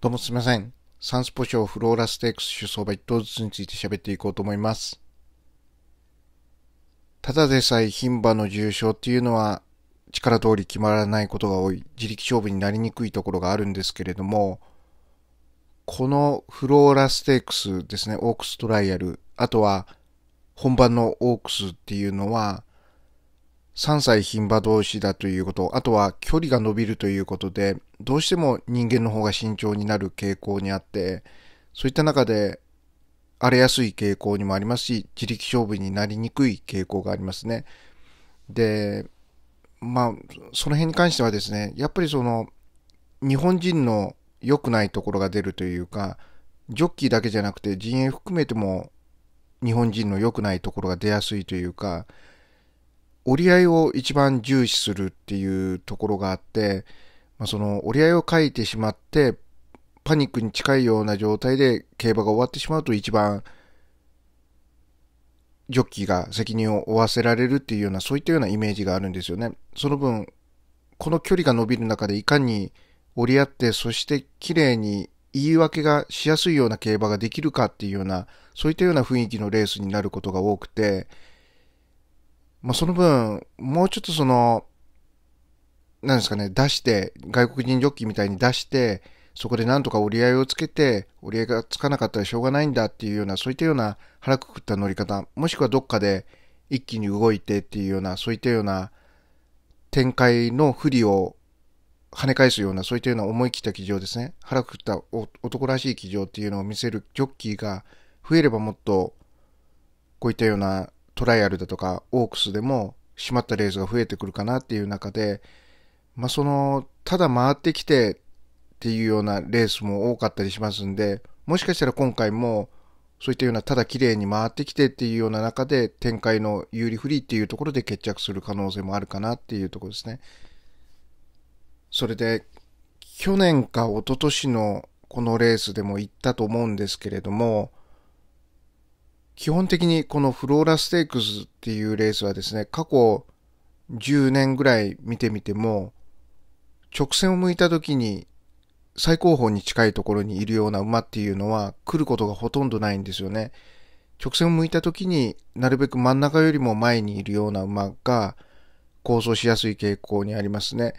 どうもすみません。サンスポ賞フローラステークス主相場一等ずつについて喋っていこうと思います。ただでさえ牝馬の重症っていうのは力通り決まらないことが多い自力勝負になりにくいところがあるんですけれども、このフローラステークスですね、オークストライアル、あとは本番のオークスっていうのは3歳牝馬同士だということ、あとは距離が伸びるということで、どうしても人間の方が慎重になる傾向にあって、そういった中で荒れやすい傾向にもありますし、自力勝負になりにくい傾向がありますね。で、まあ、その辺に関してはですね、やっぱりその、日本人の良くないところが出るというか、ジョッキーだけじゃなくて陣営含めても日本人の良くないところが出やすいというか、折り合いを一番重視するっていうところがあって、まあ、その折り合いを書いてしまって、パニックに近いような状態で競馬が終わってしまうと一番、ジョッキーが責任を負わせられるっていうような、そういったようなイメージがあるんですよね。その分、この距離が伸びる中でいかに折り合って、そして綺麗に言い訳がしやすいような競馬ができるかっていうような、そういったような雰囲気のレースになることが多くて、まあ、その分、もうちょっとその、なんですかね、出して、外国人ジョッキーみたいに出して、そこでなんとか折り合いをつけて、折り合いがつかなかったらしょうがないんだっていうような、そういったような腹くくった乗り方、もしくはどっかで一気に動いてっていうような、そういったような展開の不利を跳ね返すような、そういったような思い切った騎乗ですね。腹くくった男らしい騎乗っていうのを見せるジョッキーが増えればもっと、こういったようなトライアルだとかオークスでも閉まったレースが増えてくるかなっていう中で、まあ、その、ただ回ってきてっていうようなレースも多かったりしますんで、もしかしたら今回も、そういったようなただ綺麗に回ってきてっていうような中で展開の有利不利っていうところで決着する可能性もあるかなっていうところですね。それで去年か一昨年のこのレースでも行ったと思うんですけれども基本的にこのフローラステークスっていうレースはですね、過去10年ぐらい見てみても、直線を向いた時に最高峰に近いところにいるような馬っていうのは来ることがほとんどないんですよね。直線を向いた時になるべく真ん中よりも前にいるような馬が構想しやすい傾向にありますね。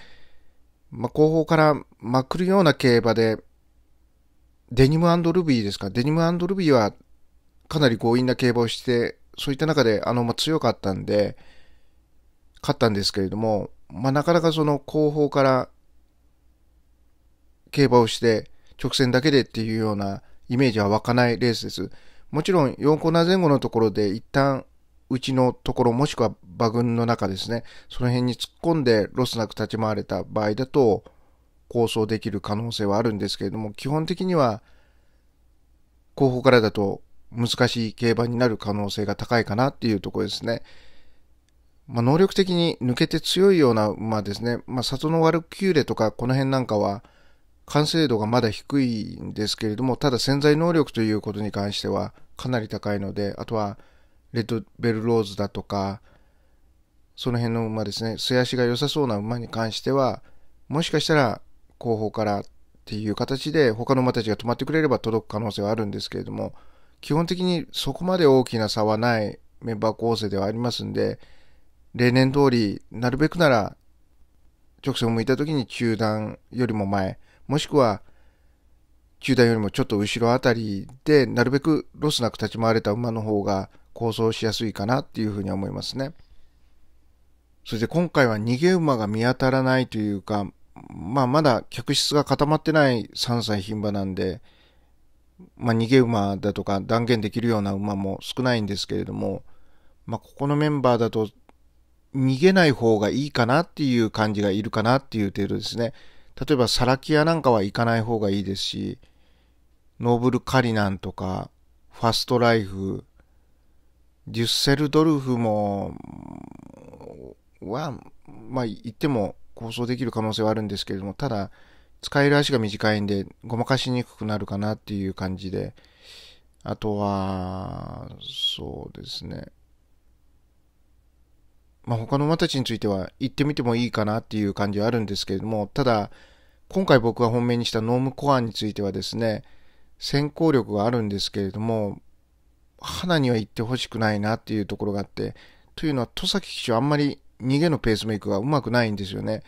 まあ、後方からまくるような競馬で、デニムルビーですか。デニムルビーはかなり強引な競馬をして、そういった中で、あの、まあ、強かったんで、勝ったんですけれども、まあ、なかなかその後方から競馬をして、直線だけでっていうようなイメージは湧かないレースです。もちろん4コーナー前後のところで一旦うちのところもしくは馬群の中ですね、その辺に突っ込んでロスなく立ち回れた場合だと構想できる可能性はあるんですけれども、基本的には後方からだと難しい競馬になる可能性が高いかなっていうところですね。まあ、能力的に抜けて強いような馬ですね。まあ、里のワルキューレとかこの辺なんかは完成度がまだ低いんですけれども、ただ潜在能力ということに関してはかなり高いので、あとはレッドベルローズだとか、その辺の馬ですね、素足が良さそうな馬に関しては、もしかしたら後方からっていう形で他の馬たちが止まってくれれば届く可能性はあるんですけれども、基本的にそこまで大きな差はないメンバー構成ではありますんで、例年通り、なるべくなら、直線を向いた時に中段よりも前、もしくは、中段よりもちょっと後ろあたりで、なるべくロスなく立ち回れた馬の方が構想しやすいかなっていうふうに思いますね。そして今回は逃げ馬が見当たらないというか、まあまだ客室が固まってない3歳牝馬なんで、まあ、逃げ馬だとか断言できるような馬も少ないんですけれども、まあ、ここのメンバーだと逃げない方がいいかなっていう感じがいるかなっていう程度ですね。例えばサラキアなんかは行かない方がいいですし、ノーブル・カリナンとか、ファストライフ、デュッセルドルフも、は、まあ、行っても構想できる可能性はあるんですけれども、ただ、使える足が短いんで、ごまかしにくくなるかなっていう感じで、あとは、そうですね。まあ、他の馬たちについては行ってみてもいいかなっていう感じはあるんですけれども、ただ、今回僕が本命にしたノームコアについてはですね、先行力があるんですけれども、花には行ってほしくないなっていうところがあって、というのは戸崎騎手あんまり逃げのペースメイクがうまくないんですよね。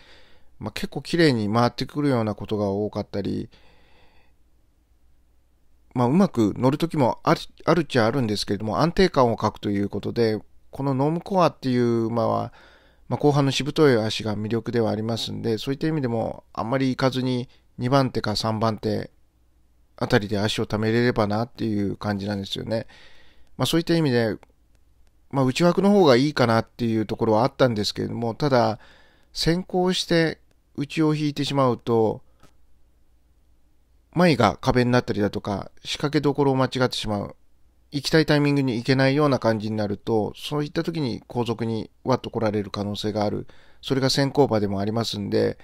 まあ、結構綺麗に回ってくるようなことが多かったり、まあ、うまく乗る時もあるっちゃあるんですけれども、安定感を欠くということで、このノームコアっていう馬は、まあ、後半のしぶとい足が魅力ではありますんで、そういった意味でも、あんまり行かずに2番手か3番手あたりで足をためれればなっていう感じなんですよね。まあ、そういった意味で、まあ、内枠の方がいいかなっていうところはあったんですけれども、ただ、先行して内を引いてしまうと、前が壁になったりだとか、仕掛けどころを間違ってしまう。行きたいタイミングに行けないような感じになると、そういった時に後続にわっと来られる可能性がある。それが先行馬でもありますんで、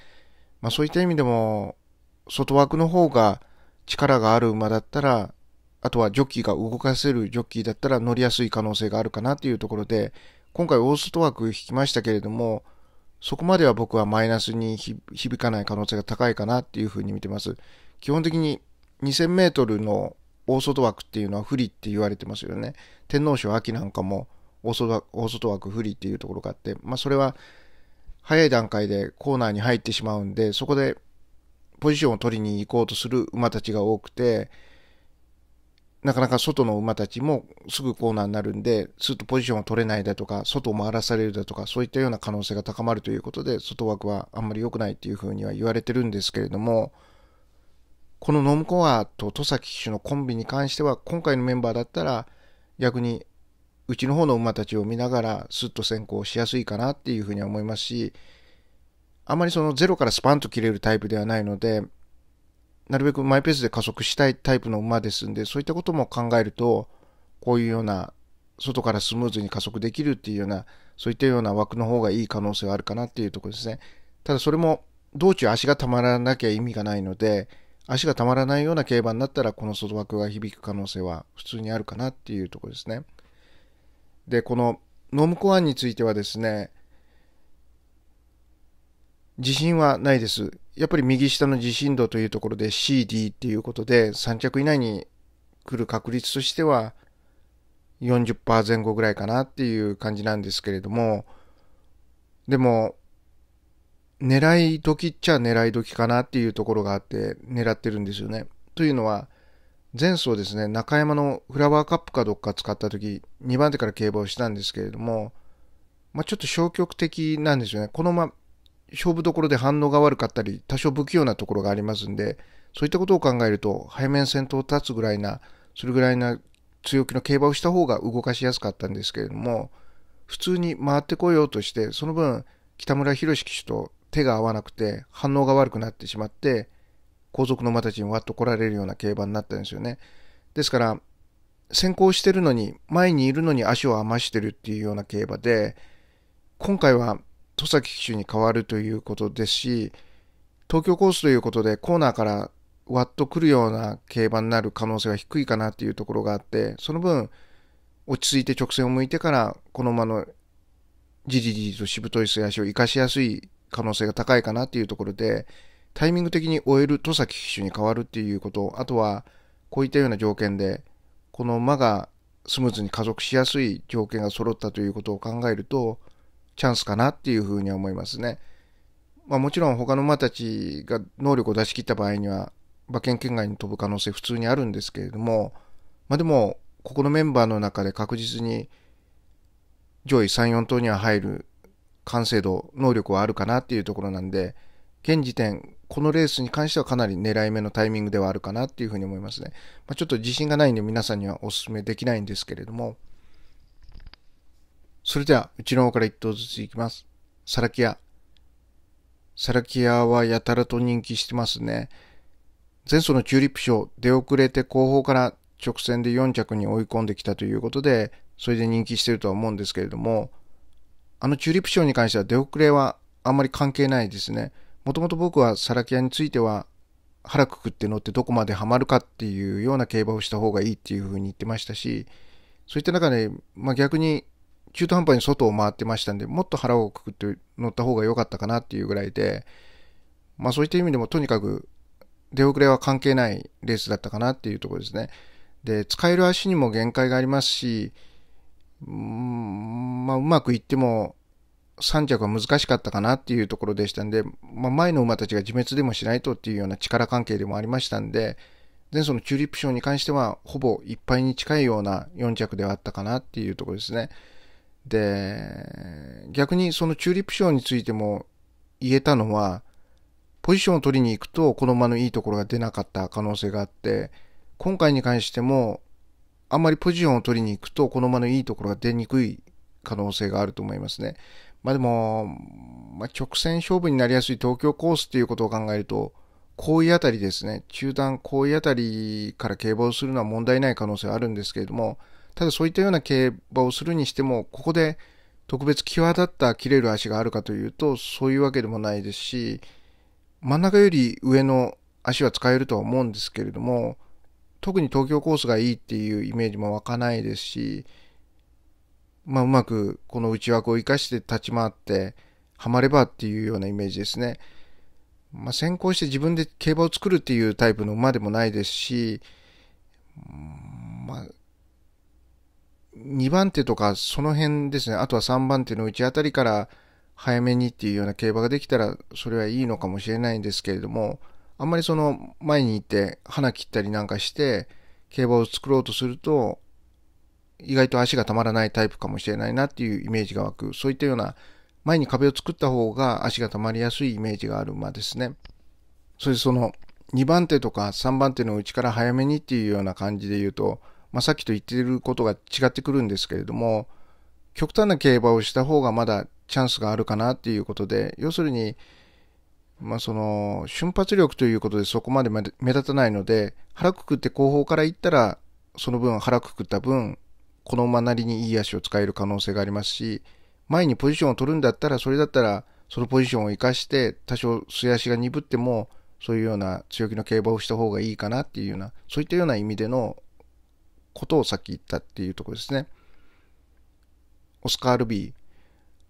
まあそういった意味でも、外枠の方が力がある馬だったら、あとはジョッキーが動かせるジョッキーだったら乗りやすい可能性があるかなというところで、今回大外枠引きましたけれども、そこまでは僕はマイナスに響かない可能性が高いかなっていうふうに見てます。基本的に2000メートルの大外枠っていうのは不利って言われてますよね。天皇賞秋なんかも大外枠不利っていうところがあって、まあそれは早い段階でコーナーに入ってしまうんで、そこでポジションを取りに行こうとする馬たちが多くて、なかなか外の馬たちもすぐコーナーになるんで、すっとポジションを取れないだとか、外を回らされるだとか、そういったような可能性が高まるということで、外枠はあんまり良くないっていうふうには言われてるんですけれども、このノムコアと戸崎騎手のコンビに関しては、今回のメンバーだったら、逆にうちの方の馬たちを見ながら、すっと先行しやすいかなっていうふうには思いますし、あまりそのゼロからスパンと切れるタイプではないので、なるべくマイペースで加速したいタイプの馬ですんで、そういったことも考えると、こういうような、外からスムーズに加速できるっていうような、そういったような枠の方がいい可能性はあるかなっていうところですね。ただそれも、道中足がたまらなきゃ意味がないので、足がたまらないような競馬になったら、この外枠が響く可能性は普通にあるかなっていうところですね。で、このノームコアについてはですね、自信はないです。やっぱり右下の自信度というところで CD っていうことで3着以内に来る確率としては40%前後ぐらいかなっていう感じなんですけれども、でも、狙い時っちゃ狙い時かなっていうところがあって狙ってるんですよね。というのは、前走ですね、中山のフラワーカップかどっか使った時、2番手から競馬をしたんですけれども、まあ、ちょっと消極的なんですよね。このま、勝負どころで反応が悪かったり、多少不器用なところがありますんで、そういったことを考えると、背面先頭を立つぐらいな、それぐらいな強気の競馬をした方が動かしやすかったんですけれども、普通に回ってこようとして、その分、北村博士騎手と手が合わなくて、反応が悪くなってしまって、後続の馬たちにわっと来られるような競馬になったんですよね。ですから、先行してるのに、前にいるのに足を余してるっていうような競馬で、今回は戸崎騎手に変わるということですし東京コースということでコーナーからワッとくるような競馬になる可能性は低いかなっていうところがあってその分落ち着いて直線を向いてからこの馬のじりじりとしぶとい素足を生かしやすい可能性が高いかなっていうところでタイミング的に終える戸崎騎手に変わるっていうことあとはこういったような条件でこの馬がスムーズに加速しやすい条件が揃ったということを考えるとチャンスかなっていうふうに思いますね。まあもちろん他の馬たちが能力を出し切った場合には、馬券圏外に飛ぶ可能性普通にあるんですけれども、まあでも、ここのメンバーの中で確実に上位3、4頭には入る完成度、能力はあるかなっていうところなんで、現時点、このレースに関してはかなり狙い目のタイミングではあるかなっていうふうに思いますね。まあ、ちょっと自信がないんで皆さんにはお勧めできないんですけれども、それでは、うちの方から一頭ずついきます。サラキア。サラキアはやたらと人気してますね。前走のチューリップ賞、出遅れて後方から直線で4着に追い込んできたということで、それで人気してるとは思うんですけれども、あのチューリップ賞に関しては出遅れはあんまり関係ないですね。もともと僕はサラキアについては、腹くくって乗ってどこまでハマるかっていうような競馬をした方がいいっていうふうに言ってましたし、そういった中で、まあ、逆に中途半端に外を回ってましたんで、もっと腹をくくって乗った方が良かったかなっていうぐらいで、まあそういった意味でもとにかく出遅れは関係ないレースだったかなっていうところですね。で、使える足にも限界がありますし、うん、まあうまくいっても3着は難しかったかなっていうところでしたんで、まあ前の馬たちが自滅でもしないとっていうような力関係でもありましたんで、前走のチューリップ賞に関してはほぼいっぱいに近いような4着ではあったかなっていうところですね。で、逆にそのチューリップ賞についても言えたのは、ポジションを取りに行くとこの馬のいいところが出なかった可能性があって、今回に関しても、あんまりポジションを取りに行くとこの馬のいいところが出にくい可能性があると思いますね。まあでも、まあ、直線勝負になりやすい東京コースっていうことを考えると、こいうあたりですね、中段こいうあたりから警棒をするのは問題ない可能性はあるんですけれども、ただそういったような競馬をするにしても、ここで特別際立った切れる足があるかというと、そういうわけでもないですし、真ん中より上の足は使えるとは思うんですけれども、特に東京コースがいいっていうイメージも湧かないですし、まあ、うまくこの内枠を生かして立ち回って、ハマればっていうようなイメージですね。まあ、先行して自分で競馬を作るっていうタイプの馬でもないですし、まあ、2番手とかその辺ですね。あとは3番手のうちあたりから早めにっていうような競馬ができたらそれはいいのかもしれないんですけれども、あんまりその前に行って花切ったりなんかして競馬を作ろうとすると意外と足がたまらないタイプかもしれないなっていうイメージが湧く。そういったような前に壁を作った方が足がたまりやすいイメージがある馬ですね。それでその2番手とか3番手のうちから早めにっていうような感じで言うと、まあ、さっきと言ってることが違ってくるんですけれども、極端な競馬をした方がまだチャンスがあるかなっていうことで、要するに、まあ、その瞬発力ということでそこまで目立たないので腹くくって後方から行ったらその分腹くくった分この馬なりにいい足を使える可能性がありますし前にポジションを取るんだったらそれだったらそのポジションを生かして多少素足が鈍ってもそういうような強気の競馬をした方がいいかなっていうようなそういったような意味でのことをさっき言ったっていうところですね。オスカー・ルビー。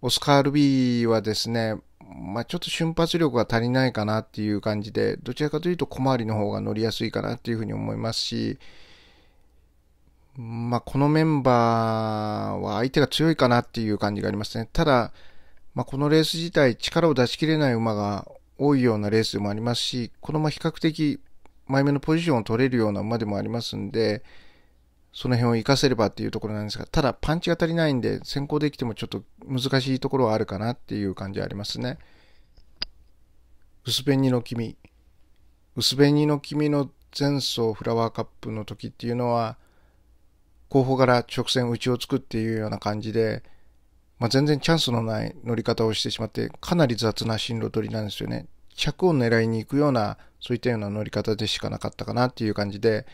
オスカー・ルビーはですね、まあ、ちょっと瞬発力が足りないかなっていう感じで、どちらかというと小回りの方が乗りやすいかなっていうふうに思いますし、まあ、このメンバーは相手が強いかなっていう感じがありますね。ただ、まあ、このレース自体力を出し切れない馬が多いようなレースでもありますし、このま比較的前目のポジションを取れるような馬でもありますんで、その辺を活かせればっていうところなんですが、ただパンチが足りないんで、先行できてもちょっと難しいところはあるかなっていう感じはありますね。薄紅の君。薄紅の君の前奏フラワーカップの時っていうのは、後方から直線打ちをつくっていうような感じで、まあ、全然チャンスのない乗り方をしてしまって、かなり雑な進路取りなんですよね。着を狙いに行くような、そういったような乗り方でしかなかったかなっていう感じで、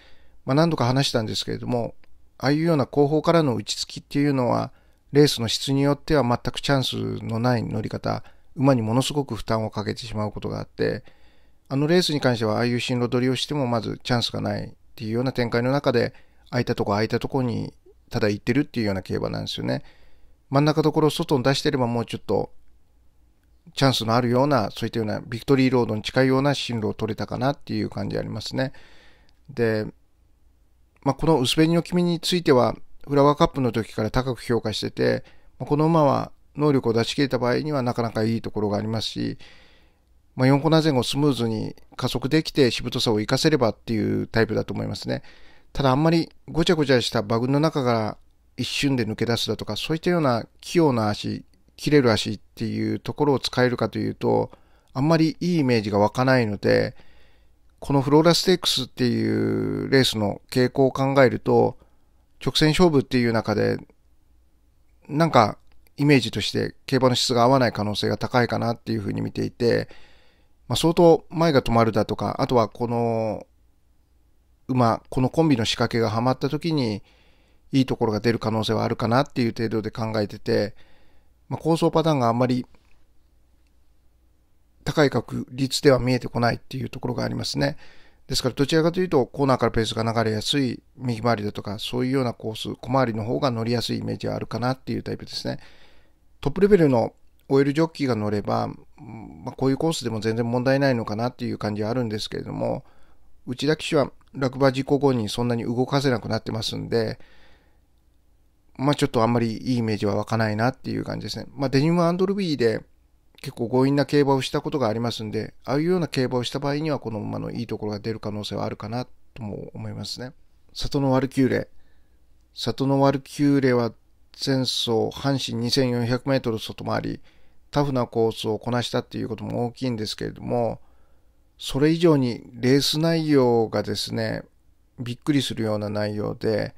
まあ、何度か話したんですけれども、ああいうような後方からの打ち付きっていうのは、レースの質によっては全くチャンスのない乗り方、馬にものすごく負担をかけてしまうことがあって、あのレースに関してはああいう進路取りをしてもまずチャンスがないっていうような展開の中で、空いたとこ空いたとこにただ行ってるっていうような競馬なんですよね。真ん中ところ外に出してればもうちょっとチャンスのあるような、そういったようなビクトリーロードに近いような進路を取れたかなっていう感じありますね。で、まあ、この薄紅の君については、フラワーカップの時から高く評価してて、まあ、この馬は能力を出し切れた場合にはなかなかいいところがありますし、まあ、4コナー前後スムーズに加速できてしぶとさを活かせればっていうタイプだと思いますね。ただあんまりごちゃごちゃしたバグの中から一瞬で抜け出すだとか、そういったような器用な足、切れる足っていうところを使えるかというと、あんまりいいイメージが湧かないので、このフローラステークスっていうレースの傾向を考えると、直線勝負っていう中で、なんかイメージとして競馬の質が合わない可能性が高いかなっていうふうに見ていて、まあ、相当前が止まるだとか、あとはこの馬、このコンビの仕掛けがはまった時に、いいところが出る可能性はあるかなっていう程度で考えてて、まあ、構想パターンがあんまり高い確率では見えてこないっていうところがありますね。ですからどちらかというとコーナーからペースが流れやすい右回りだとかそういうようなコース、小回りの方が乗りやすいイメージはあるかなっていうタイプですね。トップレベルのオイルジョッキーが乗れば、まあ、こういうコースでも全然問題ないのかなっていう感じはあるんですけれども、内田騎手は落馬事故後にそんなに動かせなくなってますんで、まあちょっとあんまりいいイメージは湧かないなっていう感じですね。まあデニムアンドルビーで結構強引な競馬をしたことがありますんで、ああいうような競馬をした場合には、この馬のいいところが出る可能性はあるかなとも思いますね。里のワルキューレ。里のワルキューレは前走阪神2400メートル外回り、タフなコースをこなしたっていうことも大きいんですけれども、それ以上にレース内容がですね、びっくりするような内容で、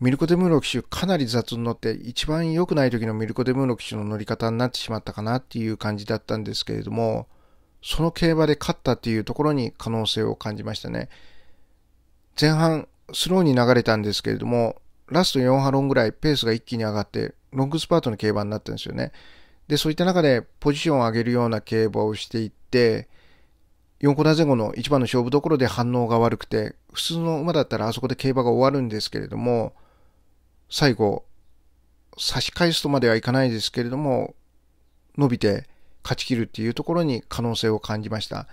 ミルコ・デムーロ騎手かなり雑に乗って一番良くない時のミルコ・デムーロ騎手の乗り方になってしまったかなっていう感じだったんですけれどもその競馬で勝ったっていうところに可能性を感じましたね前半スローに流れたんですけれどもラスト4波論ぐらいペースが一気に上がってロングスパートの競馬になったんですよねでそういった中でポジションを上げるような競馬をしていって4コーナー前後の一番の勝負どころで反応が悪くて普通の馬だったらあそこで競馬が終わるんですけれども最後、差し返すとまではいかないですけれども、伸びて勝ち切るっていうところに可能性を感じました。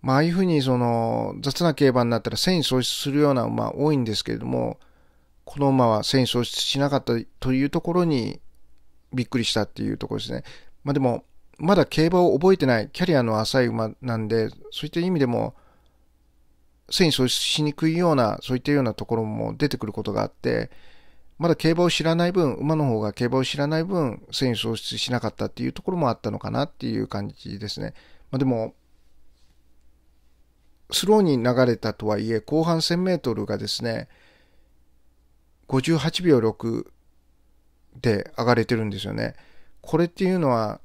まあ、ああいうふうにその雑な競馬になったら戦意喪失するような馬多いんですけれども、この馬は戦意喪失しなかったというところにびっくりしたっていうところですね。まあでも、まだ競馬を覚えてないキャリアの浅い馬なんで、そういった意味でも、戦意喪失しにくいような、そういったようなところも出てくることがあって、まだ競馬を知らない分、馬の方が競馬を知らない分、戦意喪失しなかったっていうところもあったのかなっていう感じですね。まあ、でも、スローに流れたとはいえ、後半1000メートルがですね、58秒6で上がれてるんですよね。これっていうのは、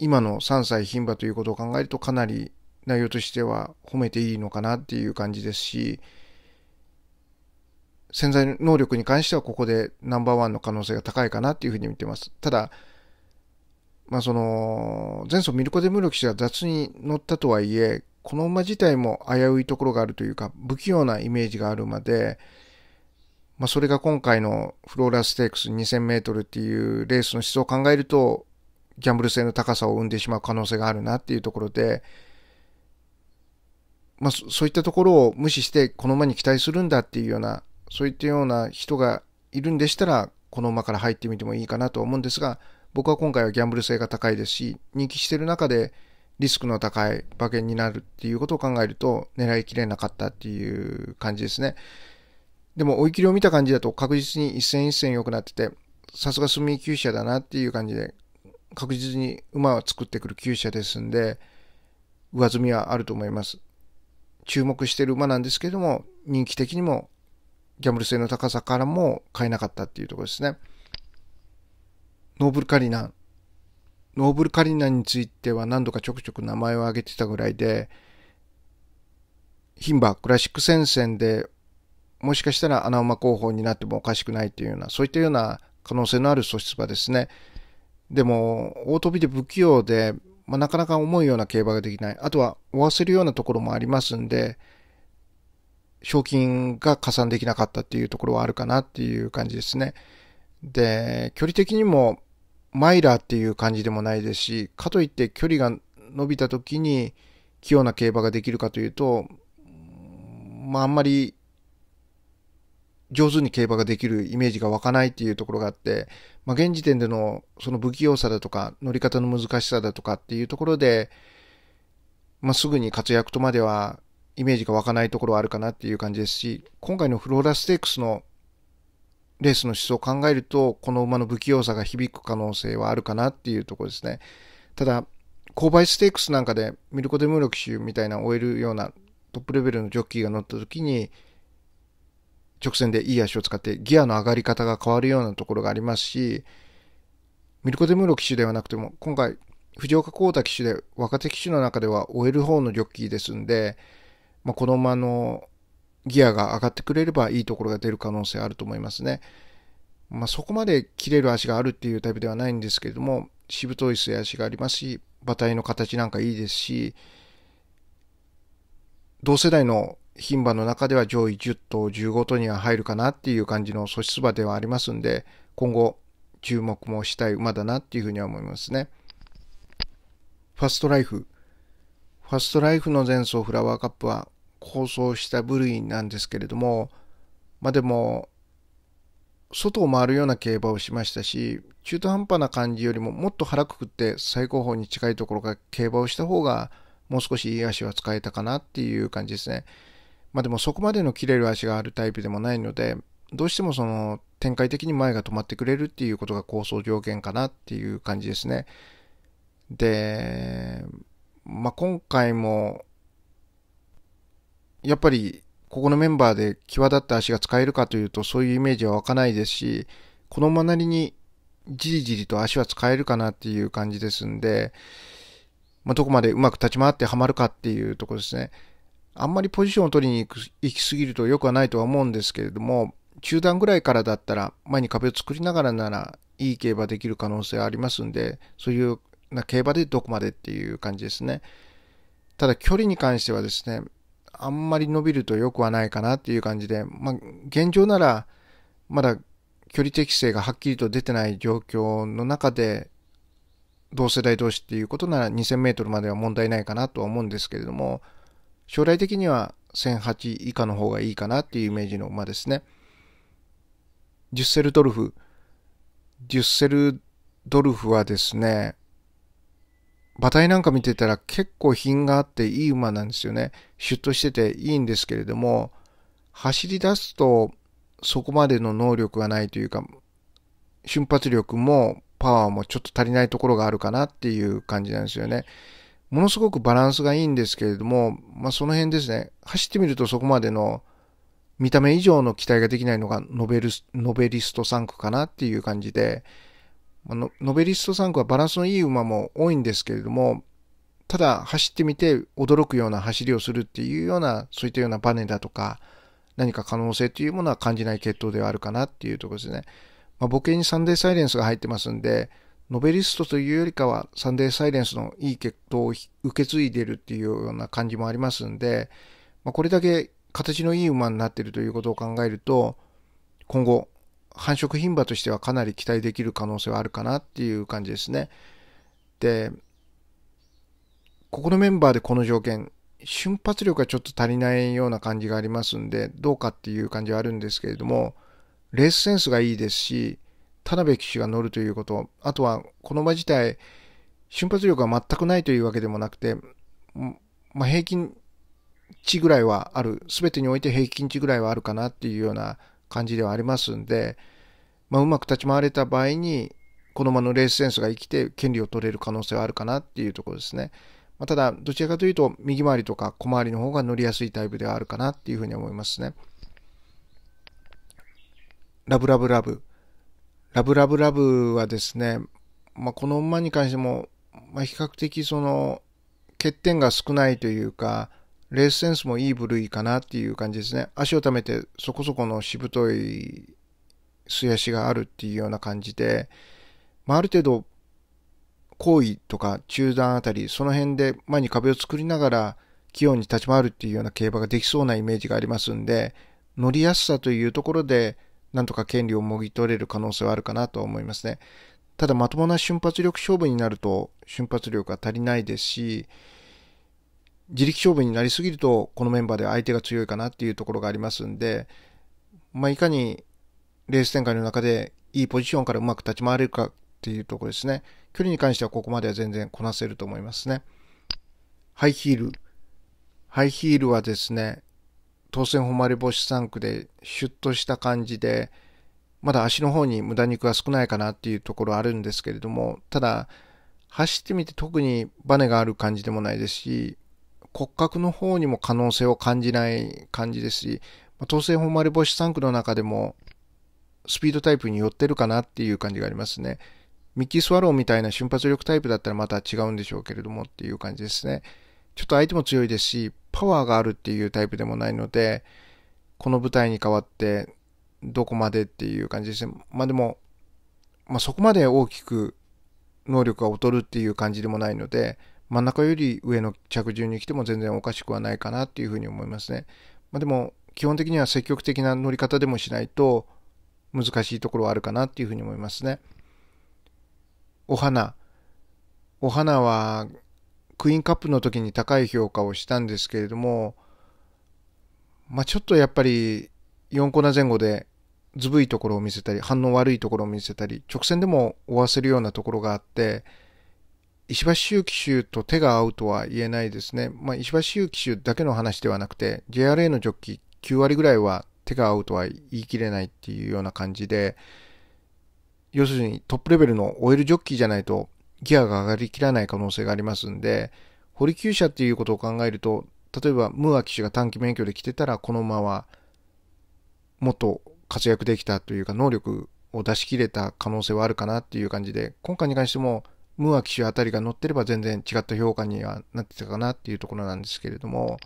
今の3歳牝馬ということを考えるとかなり内容としては褒めていいのかなっていう感じですし、潜在能力に関してはここでナンバーワンの可能性が高いかなっていうふうに見てます。ただ、まあその、前走ミルコ・デ・ムルキ氏が雑に乗ったとはいえ、この馬自体も危ういところがあるというか、不器用なイメージがあるまで、まあそれが今回のフローラステークス2000メートルっていうレースの思想を考えると、ギャンブル性の高さを生んでしまう可能性があるなっていうところで、まあそういったところを無視してこの馬に期待するんだっていうようなそういったような人がいるんでしたら、この馬から入ってみてもいいかなと思うんですが、僕は今回はギャンブル性が高いですし、人気してる中でリスクの高い馬券になるっていうことを考えると、狙いきれなかったっていう感じですね。でも追い切りを見た感じだと確実に一戦一戦良くなってて、さすが住み厩舎だなっていう感じで、確実に馬を作ってくる厩舎ですんで、上積みはあると思います。注目してる馬なんですけども、人気的にもギャンブル性の高さからも買えなかったっていうところですね。ノーブルカリナン。ノーブルカリナンについては何度かちょくちょく名前を挙げてたぐらいで、ン馬クラシック戦線でもしかしたら穴馬候補になってもおかしくないというような、そういったような可能性のある素質馬ですね。でも、大飛びで不器用で、まあ、なかなか思うような競馬ができない。あとは、追わせるようなところもありますんで、賞金が加算できなかったっていうところはあるかなっていう感じですね。で、距離的にもマイラーっていう感じでもないですし、かといって距離が伸びた時に器用な競馬ができるかというと、まああんまり上手に競馬ができるイメージが湧かないっていうところがあって、まあ、現時点でのその不器用さだとか乗り方の難しさだとかっていうところで、まあ、すぐに活躍とまではイメージが湧かないところはあるかなっていう感じですし、今回のフローラステークスのレースの思想を考えると、この馬の不器用さが響く可能性はあるかなっていうところですね。ただ、購買ステークスなんかでミルコ・デ・ムーロ騎手みたいな終えるようなトップレベルのジョッキーが乗った時に、直線でいい足を使ってギアの上がり方が変わるようなところがありますし、ミルコ・デ・ムーロ騎手ではなくても、今回、藤岡幸太騎手で若手騎手の中では終える方のジョッキーですんで、まあ、このまのギアが上がってくれればいいところが出る可能性あると思いますね。まあ、そこまで切れる足があるっていうタイプではないんですけれども、しぶとい素足がありますし、馬体の形なんかいいですし、同世代の牝馬の中では上位10頭、15頭には入るかなっていう感じの素質馬ではありますんで、今後注目もしたい馬だなっていうふうには思いますね。ファストライフ。ファストライフの前奏フラワーカップは構想した部類なんですけれども、まあでも、外を回るような競馬をしましたし、中途半端な感じよりももっと腹くくって最高峰に近いところから競馬をした方が、もう少しいい足は使えたかなっていう感じですね。まあでもそこまでの切れる足があるタイプでもないので、どうしてもその展開的に前が止まってくれるっていうことが構想条件かなっていう感じですね。で、まあ、今回も、やっぱり、ここのメンバーで際立った足が使えるかというと、そういうイメージは湧かないですし、このまなりにじりじりと足は使えるかなっていう感じですんで、まあ、どこまでうまく立ち回ってはまるかっていうとこですね。あんまりポジションを取りに行く行き過ぎると良くはないとは思うんですけれども、中段ぐらいからだったら前に壁を作りながらならいい競馬できる可能性ありますんで、そういうな競馬でどこまでっていう感じですね。ただ距離に関してはですね、あんまり伸びると良くはないかなっていう感じで、まあ、現状なら、まだ距離適性がはっきりと出てない状況の中で、同世代同士っていうことなら2000メートルまでは問題ないかなとは思うんですけれども、将来的には1008以下の方がいいかなっていうイメージの馬ですね。デュッセルドルフ。デュッセルドルフはですね、馬体なんか見てたら結構品があっていい馬なんですよね。シュッとしてていいんですけれども、走り出すとそこまでの能力がないというか、瞬発力もパワーもちょっと足りないところがあるかなっていう感じなんですよね。ものすごくバランスがいいんですけれども、まあ、その辺ですね。走ってみるとそこまでの見た目以上の期待ができないのがノベルノベリスト3区かなっていう感じで、まあ、ノベリスト3区はバランスのいい馬も多いんですけれども、ただ走ってみて驚くような走りをするっていうような、そういったようなバネだとか、何か可能性というものは感じない決統ではあるかなっていうところですね。まあ、ボケにサンデーサイレンスが入ってますんで、ノベリストというよりかはサンデーサイレンスのいい血統を受け継いでるっていうような感じもありますんで、まあ、これだけ形のいい馬になってるということを考えると、今後繁殖牝馬としてはかなり期待できる可能性はあるかなっていう感じですね。で、ここのメンバーでこの条件、瞬発力がちょっと足りないような感じがありますんで、どうかっていう感じはあるんですけれども、レースセンスがいいですし、田辺騎手が乗るということ、あとはこの馬自体、瞬発力が全くないというわけでもなくて、まあ、平均値ぐらいはある、全てにおいて平均値ぐらいはあるかなっていうような感じではありますんで、まあ、うまく立ち回れた場合に、この馬のレースセンスが生きて権利を取れる可能性はあるかなっていうところですね。まあ、ただ、どちらかというと、右回りとか小回りの方が乗りやすいタイプではあるかなっていうふうに思いますね。ラブラブラブ。ラブラブラブはですね、まあ、この馬に関しても、まあ、比較的その、欠点が少ないというか、レースセンスもいい部類かなっていう感じですね。足を溜めてそこそこのしぶとい素足があるっていうような感じで、まあ、ある程度、後位とか中段あたり、その辺で前に壁を作りながら、器用に立ち回るっていうような競馬ができそうなイメージがありますんで、乗りやすさというところで、なんとか権利をもぎ取れる可能性はあるかなと思いますね。ただまともな瞬発力勝負になると瞬発力が足りないですし、自力勝負になりすぎると、このメンバーで相手が強いかなっていうところがありますんで、まあ、いかにレース展開の中でいいポジションからうまく立ち回れるかっていうところですね。距離に関してはここまでは全然こなせると思いますね。ハイヒール。ハイヒールはですね、当選誉れ星3区でシュッとした感じで、まだ足の方に無駄肉が少ないかなっていうところあるんですけれども、ただ、走ってみて特にバネがある感じでもないですし、骨格の方にも可能性を感じない感じですし、当選本丸星3区の中でも、スピードタイプに寄ってるかなっていう感じがありますね。ミッキースワローみたいな瞬発力タイプだったらまた違うんでしょうけれどもっていう感じですね。ちょっと相手も強いですし、パワーがあるっていうタイプでもないので、この舞台に代わって、どこまでっていう感じですね。まあでも、まあ、そこまで大きく能力が劣るっていう感じでもないので、真ん中より上の着順に来ても全然おかしくはないかなっていうふうに思いますね。まあ、でも、基本的には積極的な乗り方でもしないと難しいところはあるかなっていうふうに思いますね。お花。お花はクイーンカップの時に高い評価をしたんですけれども、まあ、ちょっとやっぱり4コーナー前後でずぶいところを見せたり、反応悪いところを見せたり、直線でも追わせるようなところがあって、石橋周期手と手が合うとは言えないですね。まあ、石橋周期手だけの話ではなくて、JRA のジョッキ9割ぐらいは手が合うとは言い切れないっていうような感じで、要するにトップレベルのオイルジョッキーじゃないとギアが上がりきらない可能性がありますんで、堀旧車っていうことを考えると、例えばムーア騎手が短期免許で来てたら、この馬はもっと活躍できたというか能力を出し切れた可能性はあるかなっていう感じで、今回に関してもムーア機種あたりが乗ってれば全然違った評価にはなってたかなっていうところなんですけれども、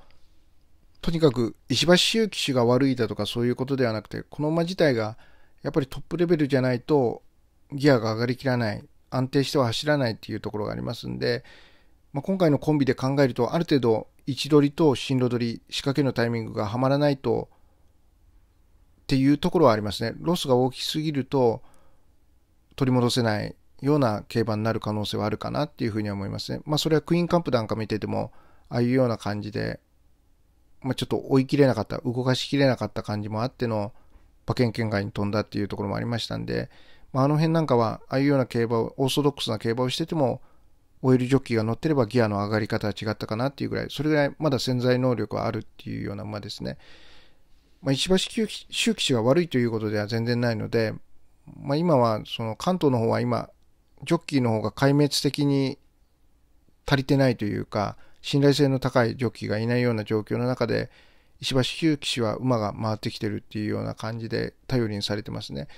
とにかく石橋周騎手が悪いだとかそういうことではなくて、この馬自体がやっぱりトップレベルじゃないとギアが上がりきらない、安定しては走らないっていうところがありますんで、まあ、今回のコンビで考えるとある程度位置取りと進路取り、仕掛けのタイミングがはまらないとっていうところはありますね。ロスが大きすぎると取り戻せないような競馬になる可能性はあるかなっていうふうには思いますね。まあそれはクイーンカンプなんか見てても、ああいうような感じで、まあちょっと追い切れなかった、動かしきれなかった感じもあっての、馬券圏外に飛んだっていうところもありましたんで、まあ、あの辺なんかは、ああいうような競馬を、オーソドックスな競馬をしてても、オイルジョッキーが乗ってればギアの上がり方は違ったかなっていうぐらい、それぐらいまだ潜在能力はあるっていうような馬ですね。まあ、石橋周吉が悪いということでは全然ないので、まあ、今は、その関東の方は今、ジョッキーの方が壊滅的に足りてないというか、信頼性の高いジョッキーがいないような状況の中で、石橋久騎士は馬が回ってきてるっていうような感じで頼りにされてますね。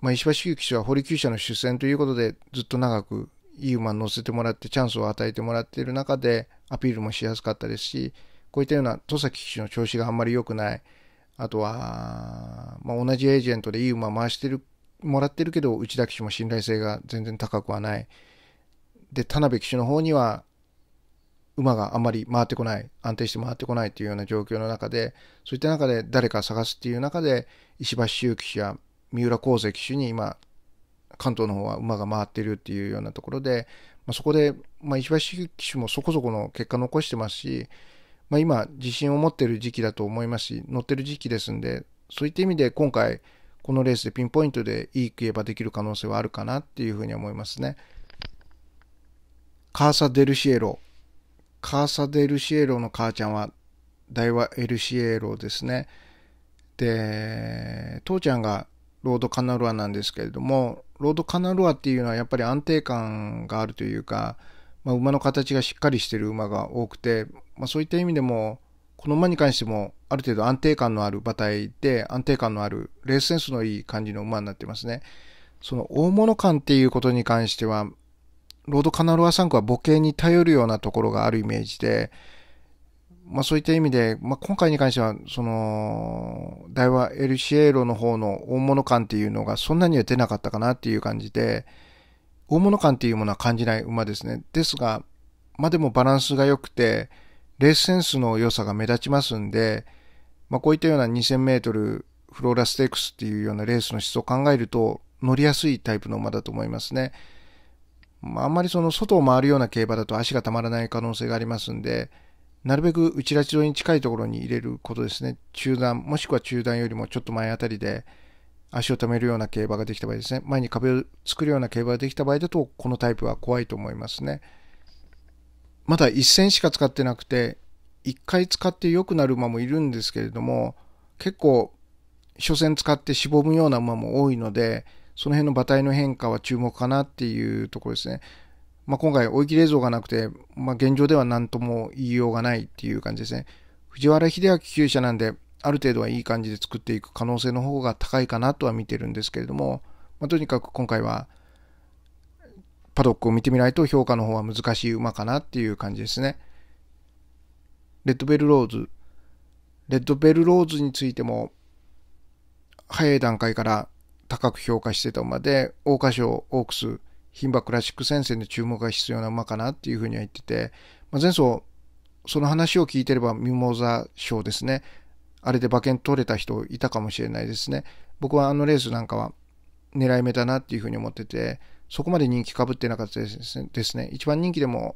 まあ、石橋久騎士は堀厩舎の出戦ということでずっと長くいい馬に乗せてもらってチャンスを与えてもらっている中でアピールもしやすかったですしこういったような戸崎騎手の調子があんまり良くないあとは、まあ、同じエージェントでいい馬回してるもらってるけど、内田騎手も信頼性が全然高くはない。で、田辺騎手の方には、馬があんまり回ってこない、安定して回ってこないというような状況の中で、そういった中で誰か探すっていう中で、石橋周騎手や三浦康生騎手に今、関東の方は馬が回ってるっていうようなところで、まあ、そこで、まあ、石橋周騎手もそこそこの結果残してますし、まあ、今、自信を持ってる時期だと思いますし、乗ってる時期ですんで、そういった意味で今回、このレースでピンポイントでいい競馬できる可能性はあるかなっていうふうに思いますね。カーサ・デルシエロ。カーサ・デルシエロの母ちゃんは、ダイワ・エルシエロですね。で、父ちゃんがロード・カナルアなんですけれども、ロード・カナルアっていうのはやっぱり安定感があるというか、まあ、馬の形がしっかりしてる馬が多くて、まあ、そういった意味でも、この馬に関しても、ある程度安定感のある馬体で、安定感のある、レースセンスのいい感じの馬になってますね。その大物感っていうことに関しては、ロードカナロア3区は母系に頼るようなところがあるイメージで、まあそういった意味で、まあ今回に関しては、その、ダイワ・エルシエーロの方の大物感っていうのがそんなには出なかったかなっていう感じで、大物感っていうものは感じない馬ですね。ですが、まあでもバランスが良くて、レースセンスの良さが目立ちますんで、まあ、こういったような2000メートルフローラステークスっていうようなレースの質を考えると乗りやすいタイプの馬だと思いますね。まあ、あんまりその外を回るような競馬だと足がたまらない可能性がありますんで、なるべく内ラチドに近いところに入れることですね。中段、もしくは中段よりもちょっと前あたりで足を溜めるような競馬ができた場合ですね。前に壁を作るような競馬ができた場合だと、このタイプは怖いと思いますね。まだ1戦しか使ってなくて、1回使って良くなる馬もいるんですけれども、結構、初戦使ってしぼむような馬も多いので、その辺の馬体の変化は注目かなっていうところですね。まあ、今回追い切れ像がなくて、まあ、現状では何とも言いようがないっていう感じですね。藤原秀明厩舎なんで、ある程度はいい感じで作っていく可能性の方が高いかなとは見てるんですけれども、まあ、とにかく今回はパドックを見てみないと評価の方は難しい馬かなっていう感じですね。レッドベルローズ。レッドベルローズについても、早い段階から高く評価してた馬で、桜花賞、オークス、牝馬クラシック戦線で注目が必要な馬かなっていうふうには言ってて、まあ、前走、その話を聞いてればミモザ賞ですね。あれで馬券取れた人いたかもしれないですね。僕はあのレースなんかは狙い目だなっていうふうに思ってて、そこまで人気かぶってなかったですね。一番人気でも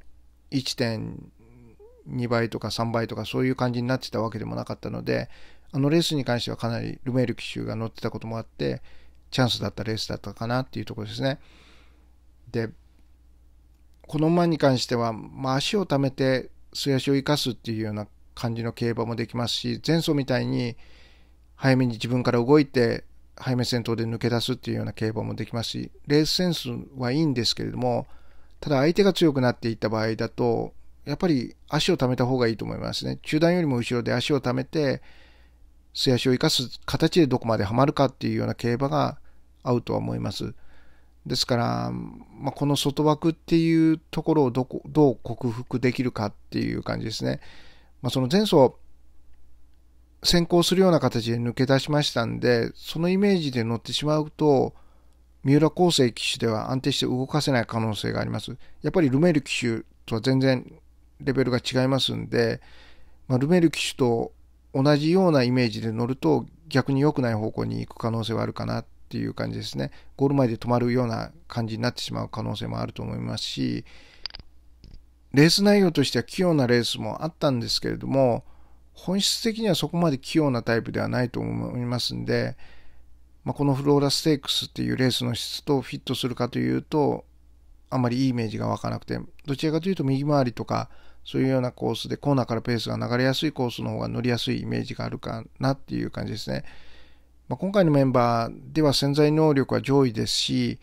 1.2倍とか3倍とかそういう感じになってたわけでもなかったので、あのレースに関してはかなりルメール騎手が乗ってたこともあって、チャンスだったレースだったかなっていうところですね。で、この馬に関しては、まあ、足をためて素足を生かすっていうような感じの競馬もできますし、前走みたいに早めに自分から動いて背面戦闘で抜け出すっていうような競馬もできますし、レースセンスはいいんですけれども、ただ相手が強くなっていった場合だと、やっぱり足を溜めた方がいいと思いますね。中段よりも後ろで足を溜めて、素足を生かす形でどこまではまるかっていうような競馬が合うとは思います。ですから、まあ、この外枠っていうところをどこどう克服できるかっていう感じですね。まあ、その前走、先行するような形で抜け出しましたんで、そのイメージで乗ってしまうと、三浦昴生騎手では安定して動かせない可能性があります。やっぱりルメール騎手とは全然レベルが違いますんで、まあ、ルメール騎手と同じようなイメージで乗ると逆に良くない方向に行く可能性はあるかなっていう感じですね。ゴール前で止まるような感じになってしまう可能性もあると思いますし、レース内容としては器用なレースもあったんですけれども、本質的にはそこまで器用なタイプではないと思いますんで、まあ、このフローラステークスっていうレースの質とフィットするかというと、あまりいいイメージが湧かなくて、どちらかというと右回りとか、そういうようなコースでコーナーからペースが流れやすいコースの方が乗りやすいイメージがあるかなっていう感じですね。まあ、今回のメンバーでは潜在能力は上位ですし、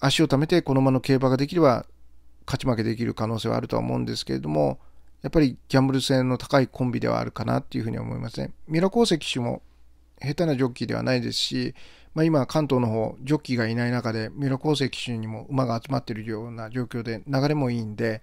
足をためてこの馬の競馬ができれば勝ち負けできる可能性はあるとは思うんですけれども、やっぱりギャンブル性の高いコンビではあるかなっていうふうに思いますね。ミラコーセ騎手も下手なジョッキーではないですし、まあ、今関東の方、ジョッキーがいない中で、三浦康生騎手にも馬が集まっているような状況で流れもいいんで、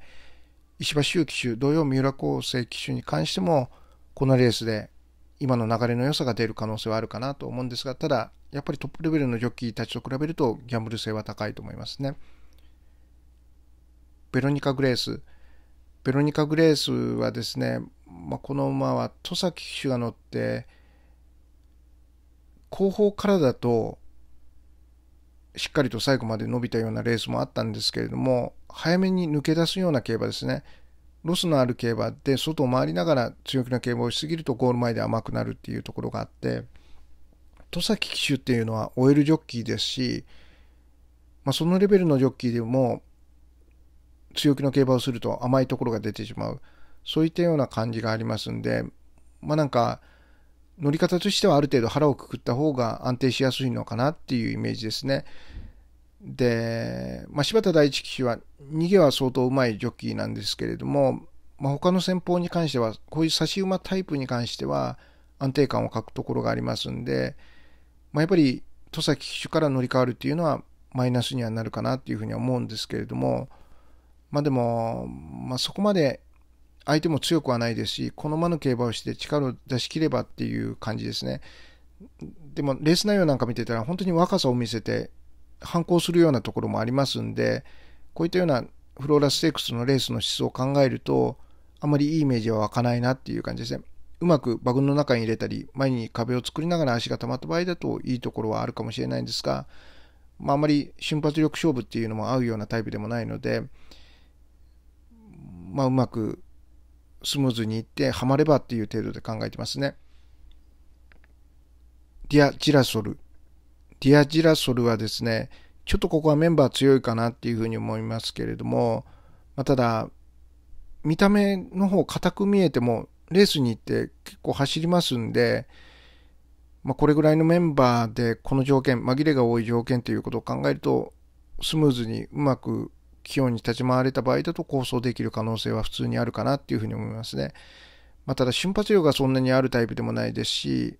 石橋周騎手、同様三浦康生騎手に関しても、このレースで今の流れの良さが出る可能性はあるかなと思うんですが、ただ、やっぱりトップレベルのジョッキーたちと比べるとギャンブル性は高いと思いますね。ベロニカ・グレース、ベロニカ・グレースはですね、まあ、この馬は戸崎騎手が乗って後方からだとしっかりと最後まで伸びたようなレースもあったんですけれども早めに抜け出すような競馬ですねロスのある競馬で外を回りながら強気な競馬をしすぎるとゴール前で甘くなるっていうところがあって戸崎騎手っていうのはオイルジョッキーですし、まあ、そのレベルのジョッキーでも強気の競馬をすると甘いところが出てしまう。そういったような感じがありますんで、まあなんか、乗り方としてはある程度腹をくくった方が安定しやすいのかなっていうイメージですね。で、まあ、柴田第一騎手は逃げは相当うまいジョッキーなんですけれども、まあ、他の戦法に関してはこういう差し馬タイプに関しては安定感を欠くところがありますんで、まあ、やっぱり戸崎騎手から乗り換わるっていうのはマイナスにはなるかなっていうふうには思うんですけれども、まあでも、まあ、そこまで相手も強くはないですし、好まぬ競馬をして力を出し切ればっていう感じですね。でも、レース内容なんか見てたら、本当に若さを見せて、反抗するようなところもありますんで、こういったようなフローラステークスのレースの質を考えると、あまりいいイメージは湧かないなっていう感じですね。うまくバグの中に入れたり、前に壁を作りながら足が溜まった場合だといいところはあるかもしれないんですが、まあ、あまり瞬発力勝負っていうのも合うようなタイプでもないので、まあ、うまくスムーズにいってはまればっていう程度で考えてますね。ディア・ジラソル。ディア・ジラソルはですね、ちょっとここはメンバー強いかなっていうふうに思いますけれども、まあ、ただ、見た目の方硬く見えても、レースに行って結構走りますんで、まあ、これぐらいのメンバーでこの条件、紛れが多い条件ということを考えると、スムーズにうまく企業に立ち回れた場合だと構想できる可能性は普通にあるかなっていうふうに思いますね。まあ、ただ瞬発力がそんなにあるタイプでもないですし、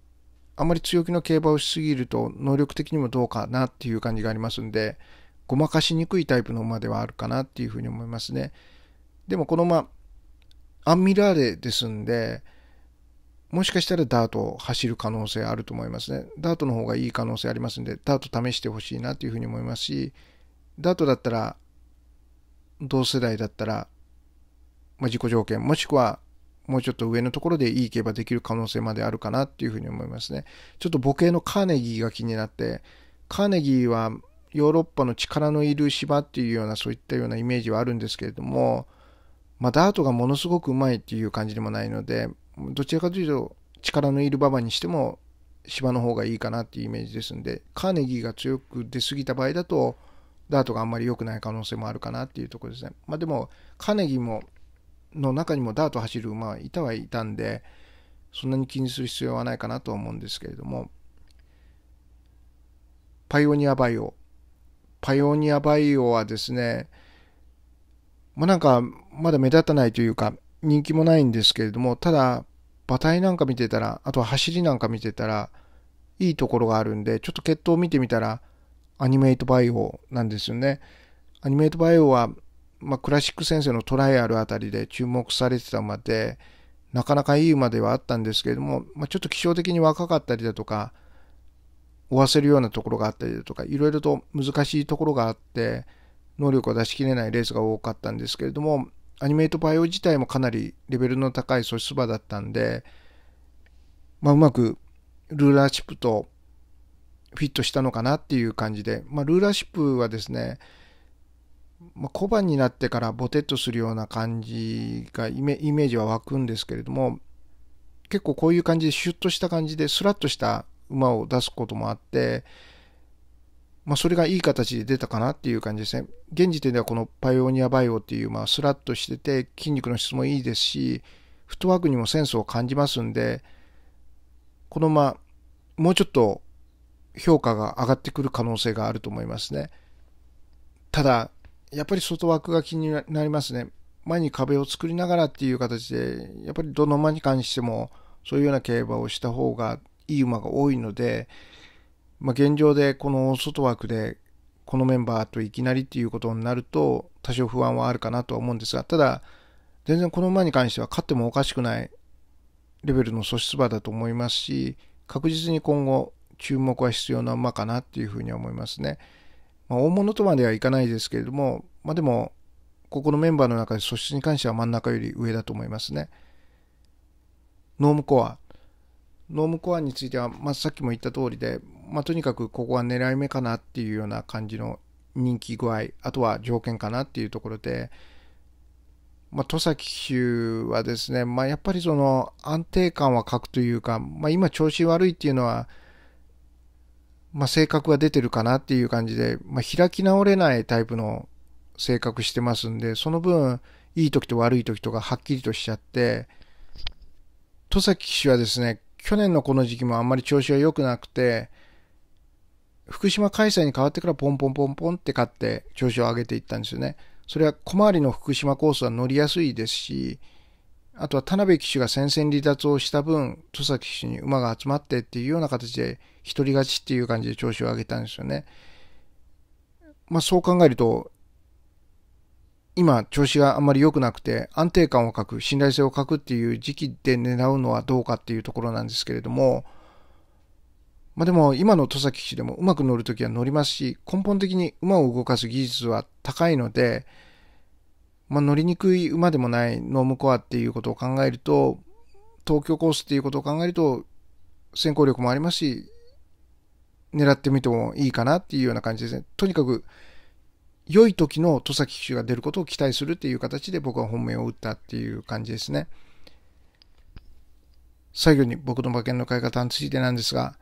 あまり強気の競馬をしすぎると能力的にもどうかなっていう感じがありますんで、ごまかしにくいタイプの馬ではあるかなっていうふうに思いますね。でもこの馬、アンミラーレですんで、もしかしたらダートを走る可能性あると思いますね。ダートの方がいい可能性ありますんで、ダート試してほしいなというふうに思いますし、ダートだったら同世代だったら、まあ、自己条件、もしくはもうちょっと上のところでいい競馬できる可能性まであるかなっていうふうに思いますね。ちょっと母系のカーネギーが気になって、カーネギーはヨーロッパの力のいる芝っていうようなそういったようなイメージはあるんですけれども、まあ、ダートがものすごくうまいっていう感じでもないので、どちらかというと力のいる馬場にしても芝の方がいいかなっていうイメージですんで、カーネギーが強く出過ぎた場合だと、ダートがあんまり良くない可能性もあるかなっていうところですね。まあでも、カネギも、の中にもダート走る馬はいたはいたんで、そんなに気にする必要はないかなと思うんですけれども、パイオニアバイオ。パイオニアバイオはですね、まあなんか、まだ目立たないというか、人気もないんですけれども、ただ、馬体なんか見てたら、あとは走りなんか見てたら、いいところがあるんで、ちょっと血統を見てみたら、アニメイトバイオなんですよね。アニメイトバイオは、まあ、クラシック先生のトライアルあたりで注目されてた馬で、なかなかいい馬ではあったんですけれども、まあ、ちょっと気象的に若かったりだとか、追わせるようなところがあったりだとか、いろいろと難しいところがあって、能力を出し切れないレースが多かったんですけれども、アニメイトバイオ自体もかなりレベルの高い素質馬だったんで、まあ、うまくルーラーシップとフィットしたのかなっていう感じで、まあ、ルーラーシップはですね、まあ、小判になってからボテッとするような感じがイメージは湧くんですけれども結構こういう感じでシュッとした感じでスラッとした馬を出すこともあって、まあ、それがいい形で出たかなっていう感じですね現時点ではこのパイオニアバイオっていう、まあ、スラッとしてて筋肉の質もいいですしフットワークにもセンスを感じますんでこのままもうちょっと評価が上がってくる可能性があると思いますね。ただ、やっぱり外枠が気になりますね。前に壁を作りながらっていう形で、やっぱりどの馬に関しても、そういうような競馬をした方がいい馬が多いので、まあ、現状でこの外枠でこのメンバーといきなりっていうことになると多少不安はあるかなとは思うんですがただ全然この馬に関しては勝ってもおかしくないレベルの素質馬だと思いますし確実に今後注目は必要な馬かなっていうふうに思いますね。まあ、大物とまではいかないですけれども、まあ、でも、ここのメンバーの中で素質に関しては真ん中より上だと思いますね。ノームコア。ノームコアについては、まあ、さっきも言った通りで、まあ、とにかくここは狙い目かなっていうような感じの人気具合、あとは条件かなっていうところで、まあ、戸崎手はですね、まあ、やっぱりその安定感は欠くというか、まあ、今調子悪いっていうのは、まあ、性格が出てるかなっていう感じで、まあ、開き直れないタイプの性格してますんで、その分、いい時と悪い時とかはっきりとしちゃって、戸崎騎手はですね、去年のこの時期もあんまり調子が良くなくて、福島開催に変わってからポンポンポンポンって勝って調子を上げていったんですよね。それは小回りの福島コースは乗りやすいですし、あとは田辺騎手が戦線離脱をした分、戸崎騎手に馬が集まってっていうような形で、一人勝ちっていう感じで調子を上げたんですよね。まあそう考えると、今、調子があんまり良くなくて、安定感を欠く、信頼性を欠くっていう時期で狙うのはどうかっていうところなんですけれども、まあでも、今の戸崎騎手でもうまく乗るときは乗りますし、根本的に馬を動かす技術は高いので、まあ、乗りにくい馬でもないノームコアっていうことを考えると、東京コースっていうことを考えると、先行力もありますし、狙ってみてもいいかなっていうような感じですね。とにかく、良い時の戸崎騎手が出ることを期待するっていう形で僕は本命を打ったっていう感じですね。最後に僕の馬券の買い方についてなんですが、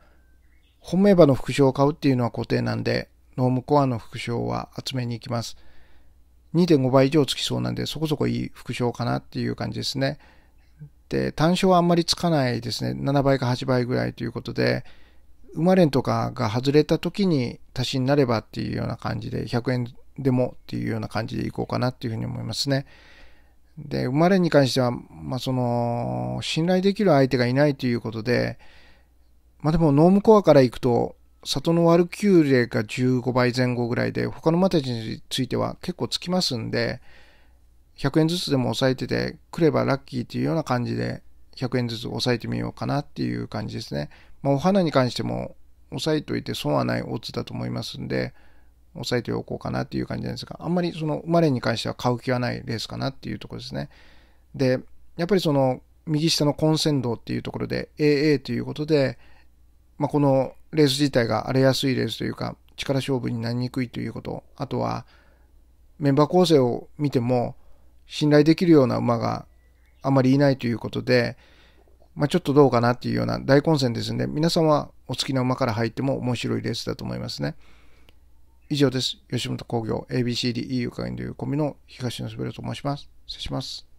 本命馬の副賞を買うっていうのは固定なんで、ノームコアの副賞は集めに行きます。2.5倍以上つきそうなんで、そこそこいい副賞かなっていう感じですね。で、単勝はあんまりつかないですね。7倍か8倍ぐらいということで、生まれんとかが外れた時に足しになればっていうような感じで、100円でもっていうような感じでいこうかなっていうふうに思いますね。で、生まれに関しては、まあ、その、信頼できる相手がいないということで、まあ、でも、ノームコアから行くと、里の割るーレが15倍前後ぐらいで、他のマテジについては結構つきますんで、100円ずつでも抑えてて、来ればラッキーっていうような感じで、100円ずつ抑えてみようかなっていう感じですね。まあ、お花に関しても、抑えといて損はないオッズだと思いますんで、押さえておこうかなっていう感じなんですが、あんまりその生まれに関しては買う気はないレースかなっていうところですね。で、やっぱりその右下の混戦道っていうところで AA ということで、まあ、このレース自体が荒れやすいレースというか、力勝負になりにくいということ、あとは、メンバー構成を見ても、信頼できるような馬があまりいないということで、まあ、ちょっとどうかなっていうような大混戦ですんで、皆さんはお好きな馬から入っても面白いレースだと思いますね。以上です。吉本興業 ABCDE u かいというコミの東野滑ると申します。失礼します。